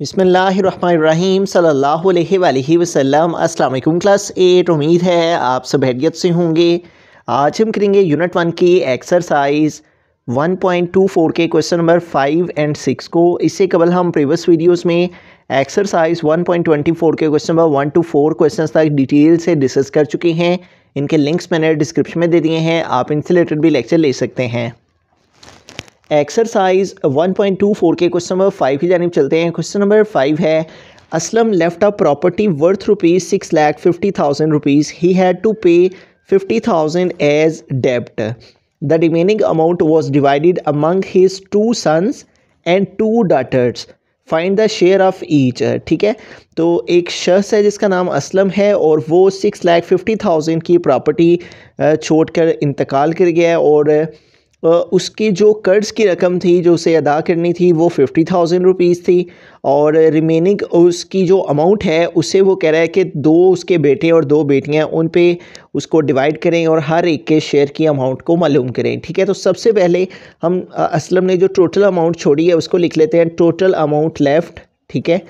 बिसमीम सल्लल्लाहु अस्सलाम वालेकुम क्लास एट तो उम्मीद है आप सब हैरियत से होंगे आज हम करेंगे यूनिट वन की एक्सरसाइज 1.24 के question number five and six को इससे कबल हम प्रीवियस वीडियोस में एक्सरसाइज 1.24 के question number one two four question तक डिटेल से डिस्कस कर चुके हैं इनके लिंक्स मैंने डिस्क्रिप्शन में दे दिए हैं आप इनसे रिलेटेड भी लेक्चर ले सकते हैं एक्सरसाइज 1.24 के क्वेश्चन नंबर फाइव की जानब चलते हैं क्वेश्चन नंबर फाइव है Aslam left a property worth rupees six lakh fifty thousand rupees he had to pay fifty thousand as डेप्ट the remaining amount was divided among his two sons and two daughters find the share of each ठीक है तो एक शख्स है जिसका नाम असलम है और वो सिक्स लैख फिफ्टी थाउजेंड की प्रॉपर्टी छोड़ कर इंतकाल कर गया है और उसकी जो कर्ज़ की रकम थी जो उसे अदा करनी थी वो फ़िफ्टी थाउजेंड रुपीज़ थी और रिमेनिंग उसकी जो अमाउंट है उसे वो कह रहा है कि दो उसके बेटे और दो बेटियां उन पे उसको डिवाइड करें और हर एक के शेयर की अमाउंट को मालूम करें ठीक है तो सबसे पहले हम असलम ने जो टोटल अमाउंट छोड़ी है उसको लिख लेते हैं टोटल अमाउंट लेफ़्ट ठीक है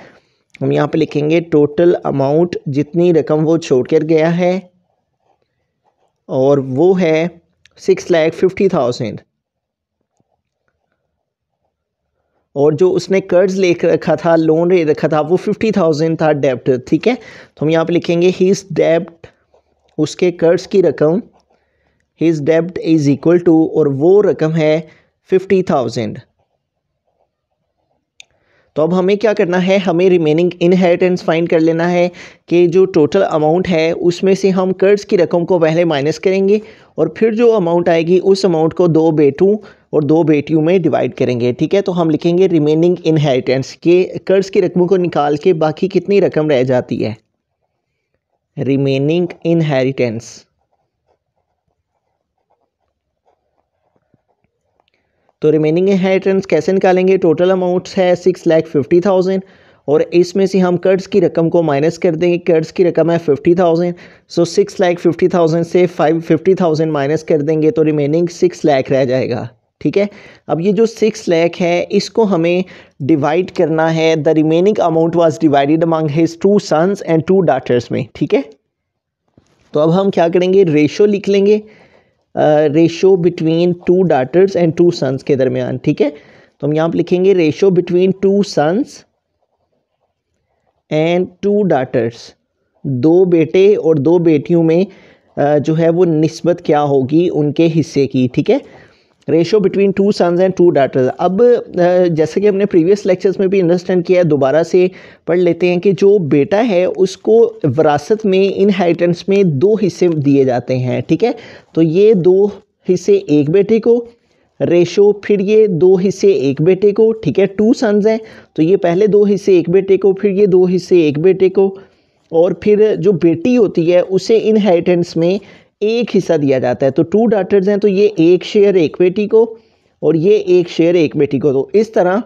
हम यहाँ पर लिखेंगे टोटल अमाउंट जितनी रकम वो छोड़ कर गया है और वो है सिक्स लैख फिफ्टी थाउजेंड और जो उसने कर्ज ले रखा था लोन ले रखा था वो फिफ्टी थाउजेंड था डेप्ट ठीक है तो हम यहाँ पे लिखेंगे हिज डेप्ट उसके कर्ज की रकम हिज डेप्ट इज़ इक्वल टू और वो रकम है फिफ्टी थाउजेंड तो अब हमें क्या करना है हमें रिमेनिंग इनहेरिटेंस फाइंड कर लेना है कि जो टोटल अमाउंट है उसमें से हम कर्ज की रकम को पहले माइनस करेंगे और फिर जो अमाउंट आएगी उस अमाउंट को दो बेटों और दो बेटियों में डिवाइड करेंगे ठीक है तो हम लिखेंगे रिमेनिंग इनहेरिटेंस के कर्ज की रकमों को निकाल के बाकी कितनी रकम रह जाती है रिमेनिंग इनहेरिटेंस तो रिमेनिंग इनहेरिटेंस कैसे निकालेंगे टोटल अमाउंट्स है सिक्स लैख फिफ्टी थाउजेंड और इसमें से हम कर्ज की रकम को माइनस कर देंगे कर्ज की रकम है fifty thousand so six lakh fifty thousand से फाइव फिफ्टी थाउजेंड माइनस कर देंगे तो रिमेनिंग सिक्स लाख रह जाएगा ठीक है अब ये जो सिक्स लैख है इसको हमें डिवाइड करना है the remaining amount was divided among his two sons and two daughters में ठीक है तो अब हम क्या करेंगे रेशो लिख लेंगे ratio between two daughters and two sons के दरमियान ठीक है तो हम यहाँ पर लिखेंगे ratio between two sons and two daughters दो बेटे और दो बेटियों में जो है वो नस्बत क्या होगी उनके हिस्से की ठीक है ratio between two sons and two daughters अब जैसे कि हमने प्रीवियस लेक्चर्स में भी अंडरस्टैंड किया है दोबारा से पढ़ लेते हैं कि जो बेटा है उसको विरासत में इनहेरिटेंस में दो हिस्से दिए जाते हैं ठीक है तो ये दो हिस्से एक बेटे को रेशो फिर ये दो हिस्से एक बेटे को ठीक है टू सन्स हैं तो ये पहले दो हिस्से एक बेटे को फिर ये दो हिस्से एक बेटे को और फिर जो बेटी होती है उसे इनहेरिटेंस में एक हिस्सा दिया जाता है तो टू डाटर्स हैं तो ये एक शेयर एक बेटी को और ये एक शेयर एक बेटी को तो इस तरह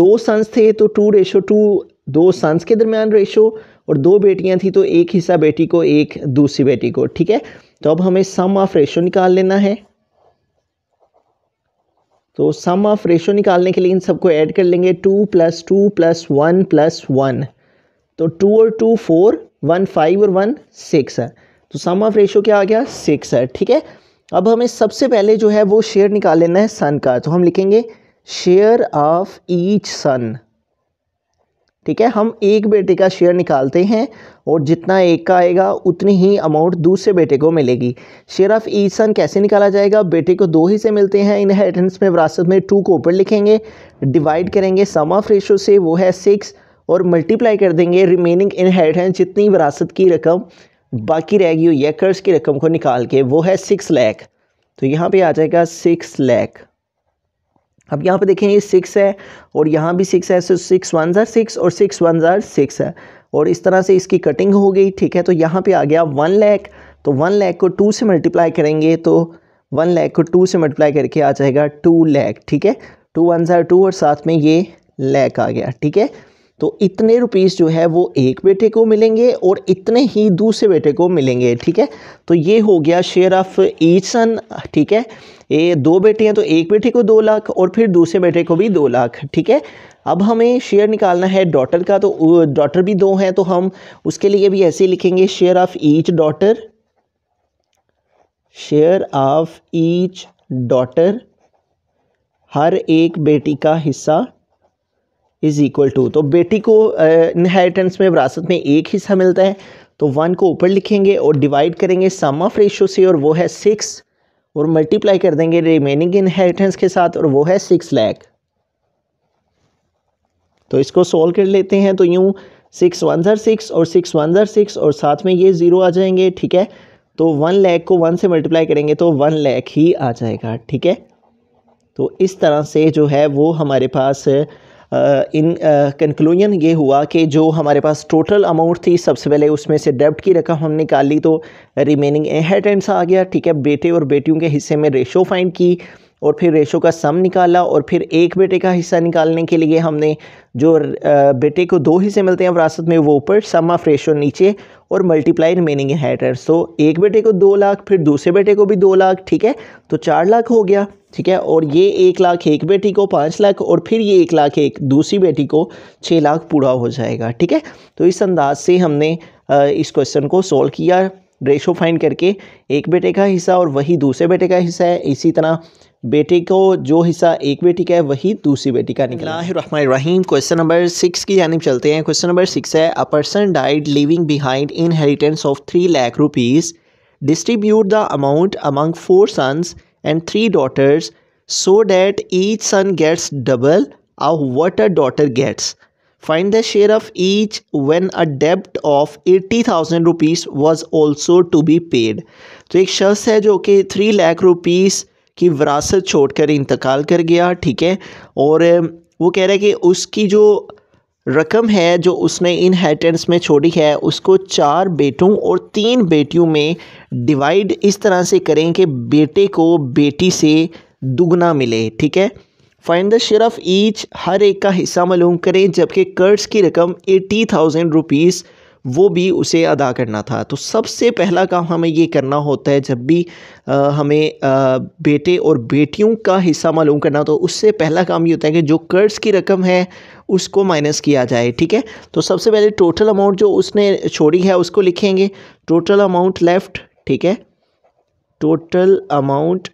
दो सन्स थे तो टू रेशो टू दो सन्स के दरमियान रेशो और दो बेटियां थी तो एक हिस्सा बेटी को एक दूसरी बेटी को ठीक है तो अब हमें सम ऑफ रेशो निकाल लेना है तो सम ऑफ रेशो निकालने के लिए इन सबको ऐड कर लेंगे two plus two plus one plus one तो टू और टू फोर वन फाइव और वन सिक्स है तो सम ऑफ रेशो क्या आ गया सिक्स है ठीक है अब हमें सबसे पहले जो है वो शेयर निकाल लेना है सन का तो हम लिखेंगे शेयर ऑफ ईच सन ठीक है हम एक बेटे का शेयर निकालते हैं और जितना एक का आएगा उतनी ही अमाउंट दूसरे बेटे को मिलेगी शेयर ऑफ ई सन कैसे निकाला जाएगा बेटे को दो ही से मिलते हैं इनहेरिटेंस में विरासत में टू को ऊपर लिखेंगे डिवाइड करेंगे सम ऑफ रेशो से वो है सिक्स और मल्टीप्लाई कर देंगे रिमेनिंग इनहेरिटेंस जितनी विरासत की रकम बाकी रहेगी गई है कर्ज की रकम को निकाल के वो है सिक्स लैख तो यहाँ पे आ जाएगा सिक्स लैख अब यहाँ पे देखें ये सिक्स है और यहाँ भी सिक्स है सो सिक्स वन ज़ार सिक्स और सिक्स वन ज़ार सिक्स है और इस तरह से इसकी कटिंग हो गई ठीक है तो यहाँ पे आ गया वन लैख तो वन लैख को टू से मल्टीप्लाई करेंगे तो वन लैख को टू से मल्टीप्लाई करके आ जाएगा टू लैख ठीक है टू वन ज़ार टू और साथ में ये लैख आ गया ठीक है तो इतने रुपीज़ जो है वो एक बेटे को मिलेंगे और इतने ही दूसरे बेटे को मिलेंगे ठीक है तो ये हो गया शेयर ऑफ़ ईच सन ठीक है ये दो बेटे हैं तो एक बेटे को दो लाख और फिर दूसरे बेटे को भी दो लाख ठीक है अब हमें शेयर निकालना है डॉटर का तो डॉटर भी दो हैं तो हम उसके लिए भी ऐसे लिखेंगे share of each daughter share of each daughter हर एक बेटी का हिस्सा इज इक्वल टू तो बेटी को इनहेरिटेंस में विरासत में एक हिस्सा मिलता है तो वन को ऊपर लिखेंगे और डिवाइड करेंगे सम ऑफ रेशो से और वो है सिक्स और मल्टीप्लाई कर देंगे रिमेनिंग इनहेरिटेंस के साथ और वो है सिक्स लैख तो इसको सोल्व कर लेते हैं तो यूँ सिक्स वन ज़र सिक्स और सिक्स वन ज़र सिक्स और साथ में ये ज़ीरो आ जाएंगे ठीक है तो वन लैख को वन से मल्टीप्लाई करेंगे तो वन लैख ही आ जाएगा ठीक है तो इस तरह से जो है वो हमारे पास इन कंक्लूजन ये हुआ कि जो हमारे पास टोटल अमाउंट थी सबसे पहले उसमें से डेब्ट की रकम हम निकाल ली तो रिमेनिंग इनहेरिटेंस आ गया ठीक है बेटे और बेटियों के हिस्से में रेशो फाइंड की और फिर रेशो का सम निकाला और फिर एक बेटे का हिस्सा निकालने के लिए हमने जो बेटे को दो हिस्से मिलते हैं विरासत में वो ऊपर सम ऑफ रेशो नीचे और मल्टीप्लाई रिमेनिंग हैटर तो एक बेटे को दो लाख फिर दूसरे बेटे को भी दो लाख ठीक है तो चार लाख हो गया ठीक है और ये एक लाख एक बेटी को पाँच लाख और फिर ये एक लाख एक दूसरी बेटी को छः लाख पूरा हो जाएगा ठीक है तो इस अंदाज से हमने इस क्वेश्चन को सॉल्व किया रेशो फाइंड करके एक बेटे का हिस्सा और वही दूसरे बेटे का हिस्सा है इसी तरह बेटे को जो हिस्सा एक बेटी का है वही दूसरी बेटी का निकला रहीम क्वेश्चन नंबर सिक्स की जानब चलते हैं क्वेश्चन नंबर सिक्स है a person died living behind inheritance of three lakh rupees distribute the amount among four sons and three daughters so that each son gets double of what a daughter gets. Find the share of each when a debt of eighty thousand rupees was also to be paid तो एक शख्स है जो कि three lakh rupees की विरासत छोड़कर इंतकाल कर गया ठीक है और वो कह रहा है कि उसकी जो रकम है जो उसने इनहेरिटेंस में छोड़ी है उसको चार बेटों और तीन बेटियों में डिवाइड इस तरह से करें कि बेटे को बेटी से दुगना मिले ठीक है fine the share of each हर एक का हिस्सा मालूम करें जबकि कर्ज की रकम एटी थाउजेंड रुपीज़ वो भी उसे अदा करना था तो सबसे पहला काम हमें ये करना होता है जब भी आ, हमें आ, बेटे और बेटियों का हिस्सा मालूम करना तो उससे पहला काम ये होता है कि जो कर्ज की रकम है उसको माइनस किया जाए ठीक है तो सबसे पहले टोटल अमाउंट जो उसने छोड़ी है उसको लिखेंगे टोटल अमाउंट लेफ़्ट ठीक है टोटल अमाउंट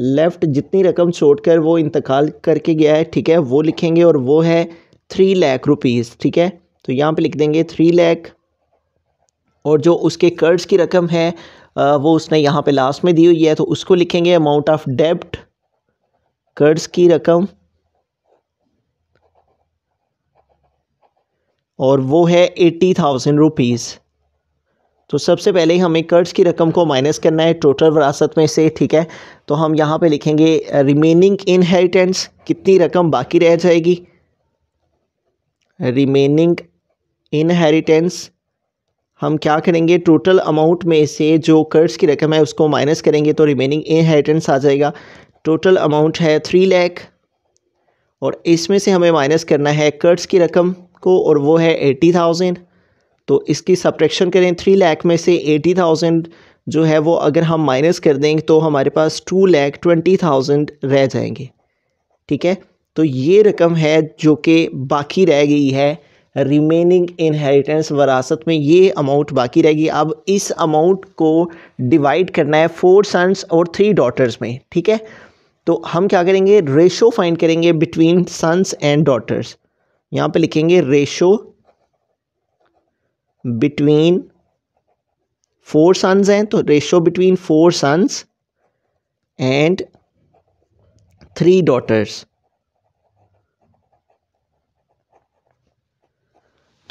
लेफ़्ट जितनी रकम छोड़ कर वो इंतकाल करके गया है ठीक है वो लिखेंगे और वो है थ्री लाख रुपीज़ ठीक है तो यहाँ पे लिख देंगे थ्री लैख और जो उसके कर्ज की रकम है वो उसने यहाँ पे लास्ट में दी हुई है तो उसको लिखेंगे अमाउंट ऑफ डेब्ट कर्ज की रकम और वो है एट्टी थाउजेंड रुपीज़ तो सबसे पहले हमें कर्ज की रकम को माइनस करना है टोटल विरासत में से ठीक है तो हम यहाँ पे लिखेंगे रिमेनिंग इनहेरिटेंस कितनी रकम बाकी रह जाएगी रिमेनिंग इनहेरिटेंस हम क्या करेंगे टोटल अमाउंट में से जो कर्ज की रकम है उसको माइनस करेंगे तो रिमेनिंग इनहेरिटेंस आ जाएगा टोटल अमाउंट है थ्री लैख और इसमें से हमें माइनस करना है कर्ज की रकम को और वो है एटी थाउजेंड तो इसकी सब्ट्रैक्शन करें थ्री लैख में से एटी थाउजेंड जो है वो अगर हम माइनस कर देंगे तो हमारे पास टू लैख ट्वेंटी थाउजेंड रह जाएंगे ठीक है तो ये रकम है जो कि बाकी रह गई है रिमेनिंग इनहेरिटेंस वरासत में ये अमाउंट बाकी रहेगी अब इस अमाउंट को डिवाइड करना है फोर सन्स और थ्री डॉटर्स में ठीक है तो हम क्या करेंगे रेशो फाइंड करेंगे बिटवीन सन्स एंड डॉटर्स यहाँ पे लिखेंगे रेशो बिटवीन फोर सन्स हैं तो ratio between four sons and three daughters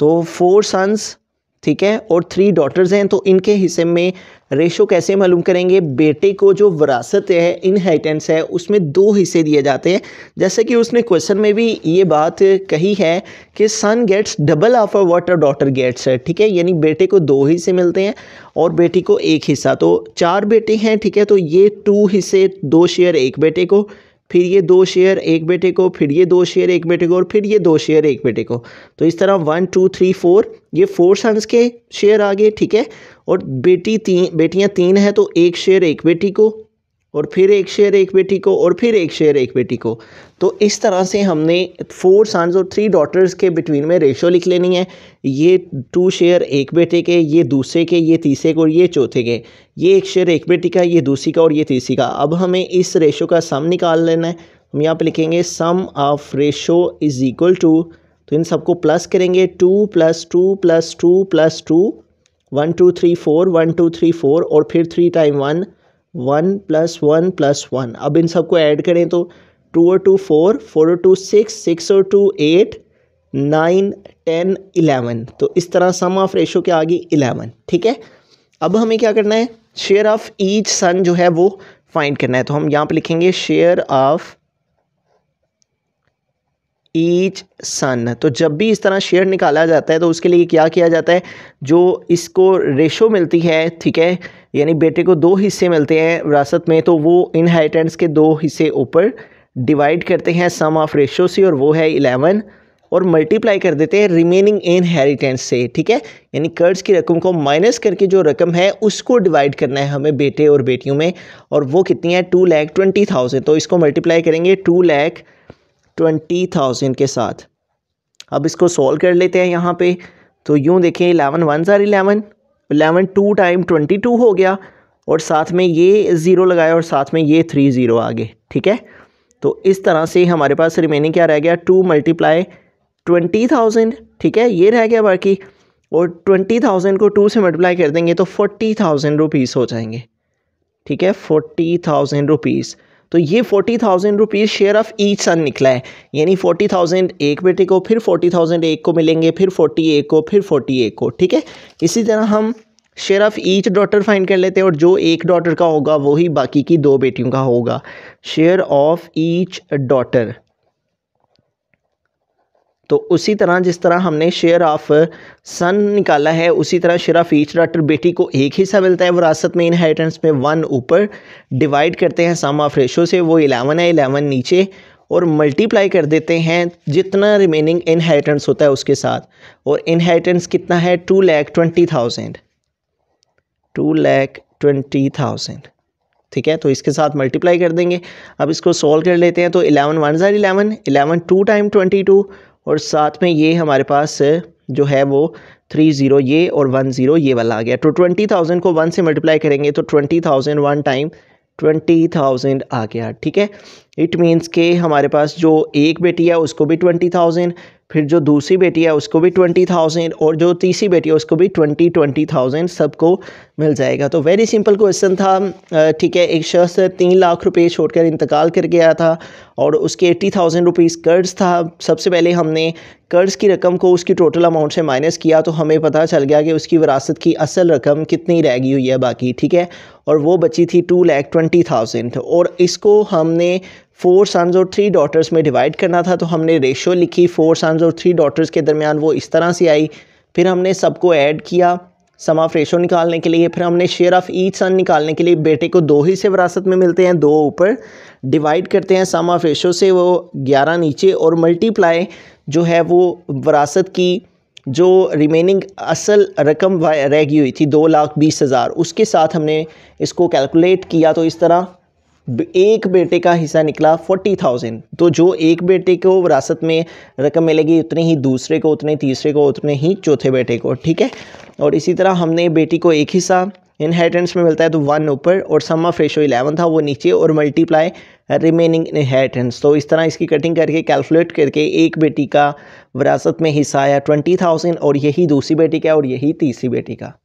तो फोर सन्स ठीक है और थ्री डॉटर्स हैं तो इनके हिस्से में रेशो कैसे मालूम करेंगे बेटे को जो वरासत है इनहेरिटेंस है उसमें दो हिस्से दिए जाते हैं जैसे कि उसने क्वेश्चन में भी ये बात कही है कि son gets double of a what a daughter gets है ठीक है यानी बेटे को दो हिस्से मिलते हैं और बेटी को एक हिस्सा तो चार बेटे हैं ठीक है तो ये टू हिस्से दो शेयर एक बेटे को फिर ये दो शेयर एक बेटे को फिर ये दो शेयर एक बेटे को और फिर ये दो शेयर एक बेटे को तो इस तरह वन टू थ्री फोर ये फोर सन्स के शेयर आ गए ठीक है और बेटी तीन बेटियाँ तीन हैं तो एक शेयर एक बेटी को और फिर एक शेयर एक बेटी को और फिर एक शेयर एक बेटी को तो इस तरह से हमने फोर सन्स और थ्री डॉटर्स के बिटवीन में रेशो लिख लेनी है ये टू शेयर एक बेटे के ये दूसरे के ये तीसरे के और ये चौथे के ये एक शेयर एक बेटी का ये दूसरी का और ये तीसरी का अब हमें इस रेशो का सम निकाल लेना है हम यहाँ पर लिखेंगे sum of ratio is equal to तो इन सबको प्लस करेंगे two plus two plus two plus two one two three four one two three four और फिर three time one one plus one plus one अब इन सबको ऐड करें तो टू और टू फोर फोर और टू सिक्स सिक्स और two eight nine ten eleven तो इस तरह सम ऑफ रेशो के आगे इलेवन ठीक है अब हमें क्या करना है शेयर ऑफ ईच सन जो है वो फाइंड करना है तो हम यहाँ पे लिखेंगे शेयर ऑफ ईच सन तो जब भी इस तरह शेयर निकाला जाता है तो उसके लिए क्या किया जाता है जो इसको रेशो मिलती है ठीक है यानी बेटे को दो हिस्से मिलते हैं विरासत में तो वो इनहेरिटेंस के दो हिस्से ऊपर डिवाइड करते हैं सम ऑफ रेशो से और वो है इलेवन और मल्टीप्लाई कर देते हैं रिमेनिंग इनहेरिटेंस से ठीक है यानी कर्ज की रकम को माइनस करके जो रकम है उसको डिवाइड करना है हमें बेटे और बेटियों में और वो कितनी है टू लैख ट्वेंटी थाउजेंड तो इसको मल्टीप्लाई करेंगे टू लैख ट्वेंटी थाउजेंड के साथ अब इसको सॉल्व कर लेते हैं यहाँ पे तो यूँ देखें इलेवन वन ज़ार eleven eleven two time twenty two हो गया और साथ में ये ज़ीरो लगाया और साथ में ये थ्री ज़ीरो आ गए ठीक है तो इस तरह से हमारे पास रिमेनिंग क्या रह गया टू मल्टीप्लाई ट्वेंटी थाउजेंड ठीक है ये रह गया बाकी और ट्वेंटी थाउजेंड को टू से मल्टीप्लाई कर देंगे तो फोर्टी थाउजेंड रुपीज़ हो जाएंगे ठीक है फोर्टी थाउजेंड रुपीज़ तो ये forty thousand rupees share of each son निकला है यानी फोर्टी थाउजेंड एक बेटे को फिर फोर्टी थाउजेंड एक को मिलेंगे फिर फोर्टी एक को फिर फोर्टी एक को ठीक है इसी तरह हम share of each daughter find कर लेते हैं और जो एक डॉटर का होगा वही बाकी की दो बेटियों का होगा शेयर ऑफ़ ईच डॉटर तो उसी तरह जिस तरह हमने शेयर ऑफ सन निकाला है उसी तरह शेयर ऑफ ईच डॉटर बेटी को एक हिस्सा मिलता है विरासत में इनहेरिटेंस में वन ऊपर डिवाइड करते हैं सम ऑफ रेशो से वो इलेवन है इलेवन नीचे और मल्टीप्लाई कर देते हैं जितना रिमेनिंग इनहेरिटेंस होता है उसके साथ और इनहेरिटेंस कितना है two lakh twenty thousand two lakh twenty thousand ठीक है तो इसके साथ मल्टीप्लाई कर देंगे अब इसको सॉल्व कर लेते हैं तो इलेवन वन ज़ार eleven eleven two time twenty two और साथ में ये हमारे पास जो है वो थ्री ज़ीरो ये और वन ज़ीरो ये वाला आ गया तो ट्वेंटी थाउजेंड को वन से मल्टीप्लाई करेंगे तो twenty thousand one time twenty thousand आ गया ठीक है इट मीन्स के हमारे पास जो एक बेटी है उसको भी ट्वेंटी थाउजेंड फिर जो दूसरी बेटी है उसको भी ट्वेंटी थाउजेंड और जो तीसरी बेटी है उसको भी ट्वेंटी ट्वेंटी थाउजेंड सबको मिल जाएगा तो वेरी सिंपल क्वेश्चन था ठीक है एक शख्स तीन लाख रुपए छोड़कर इंतकाल कर गया था और उसके एट्टी थाउजेंड रुपीज़ कर्ज था सबसे पहले हमने कर्ज की रकम को उसकी टोटल अमाउंट से माइनस किया तो हमें पता चल गया कि उसकी विरासत की असल रकम कितनी रह गई हुई है बाकी ठीक है और वो बची थी टू लैख ट्वेंटी थाउजेंड और इसको हमने फोर सन्स और थ्री डॉटर्स में डिवाइड करना था तो हमने रेशो लिखी फोर सन्स और थ्री डॉटर्स के दरमियान वो इस तरह से आई फिर हमने सबको ऐड किया सम ऑफ रेशो निकालने के लिए फिर हमने शेयर ऑफ़ ईच सन निकालने के लिए बेटे को दो ही से विरासत में मिलते हैं दो ऊपर डिवाइड करते हैं सम ऑफ रेशो से वो ग्यारह नीचे और मल्टीप्लाई जो है वो विरासत की जो रिमेनिंग असल रकम रह गई हुई थी दो लाख बीस हज़ार उसके साथ हमने इसको कैलकुलेट किया तो इस तरह एक बेटे का हिस्सा निकला फोर्टी थाउजेंड तो जो एक बेटे को विरासत में रकम मिलेगी उतने ही दूसरे को उतने तीसरे को उतने ही चौथे बेटे को ठीक है और इसी तरह हमने बेटी को एक हिस्सा इनहेरिटेंस में मिलता है तो वन ऊपर और सम ऑफ रेशो इलेवन था वो नीचे और मल्टीप्लाई रिमेनिंग इनहेरिटेंस तो इस तरह इसकी कटिंग करके कैलकुलेट करके एक बेटी का विरासत में हिस्सा आया ट्वेंटी थाउजेंड और यही दूसरी बेटी का और यही तीसरी बेटी का